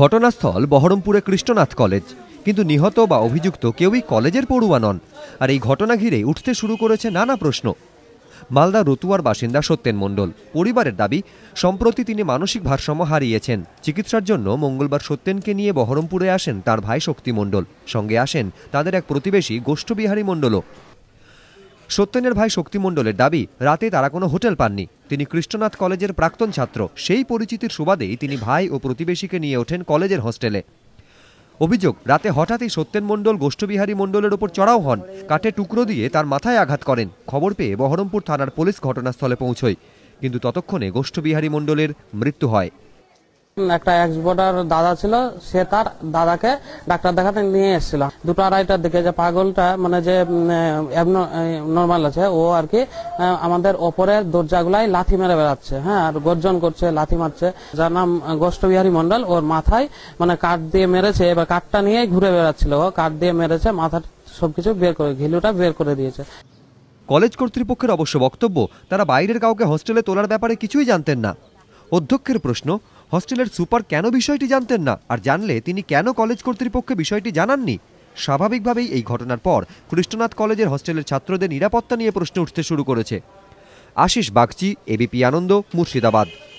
ঘটনাস্থল বহরমপুরে কৃষ্ণনাথ কলেজ কিন্তু নিহত বা অভিযুক্ত কেউই কলেজের পড়ুয়া নন আর এই ঘটনা ঘিরে উঠতে শুরু করেছে নানা প্রশ্ন মালদা রতুয়ার বাসিন্দা সত্যেন মণ্ডল পরিবারের দাবি সম্প্রতি তিনি মানসিক ভারসাম্য হারিয়েছেন চিকিৎসার জন্য মঙ্গলবার সত্যেনকে নিয়ে বহরমপুরে আসেন তার ভাই শক্তি মণ্ডল সঙ্গে আসেন তাদের এক প্রতিবেশী গোষ্ঠবিহারী মণ্ডলও সত্যেনের ভাই শক্তি মণ্ডলের দাবি রাতে তারা কোনো হোটেল পাননি তিনি কৃষ্ণনাথ কলেজের প্রাক্তন ছাত্র সেই পরিচিতির সুবাদেই তিনি ভাই ও প্রতিবেশীকে নিয়ে ওঠেন কলেজের হোস্টেলে অভিযোগ রাতে হঠাৎই সত্যেন মণ্ডল গোষ্ঠবিহারী মণ্ডলের ওপর চড়াও হন কাঠে টুকরো দিয়ে তার মাথায় আঘাত করেন খবর পেয়ে বহরমপুর থানার পুলিশ ঘটনাস্থলে পৌঁছয় কিন্তু ততক্ষণে গোষ্ঠবিহারী মণ্ডলের মৃত্যু হয় একটা এক্স বর্ডার দাদা ছিল সে তার দাদাকে ডাক্তার দেখাতে নিয়ে এসেছিল দুটো আড়াইটার দিকে যে পাগলটা মানে যে নর্মাল আছে ও আর কি আমাদের ওপরের গুলাই লাথি মেরে বেড়াচ্ছে হ্যাঁ আর গর্জন করছে লাথি মারছে যার নাম গোষ্ঠবিহারী মন্ডল ওর মাথায় মানে কাঠ দিয়ে মেরেছে এবার কাঠটা নিয়েই ঘুরে বেড়াচ্ছিল ও কাঠ দিয়ে মেরেছে মাথা সবকিছু বের করে ঘিলুটা বের করে দিয়েছে কলেজ কর্তৃপক্ষের অবশ্য বক্তব্য তারা বাইরের কাউকে হোস্টেলে তোলার ব্যাপারে কিছুই জানতেন না অধ্যক্ষের প্রশ্ন হস্টেলের সুপার কেন বিষয়টি জানতেন না আর জানলে তিনি কেন কলেজ কর্তৃপক্ষে বিষয়টি জানাননি স্বাভাবিকভাবেই এই ঘটনার পর কৃষ্ণনাথ কলেজের হস্টেলের ছাত্রদের নিরাপত্তা নিয়ে প্রশ্ন উঠতে শুরু করেছে আশিস বাগচি এবিপি আনন্দ মুর্শিদাবাদ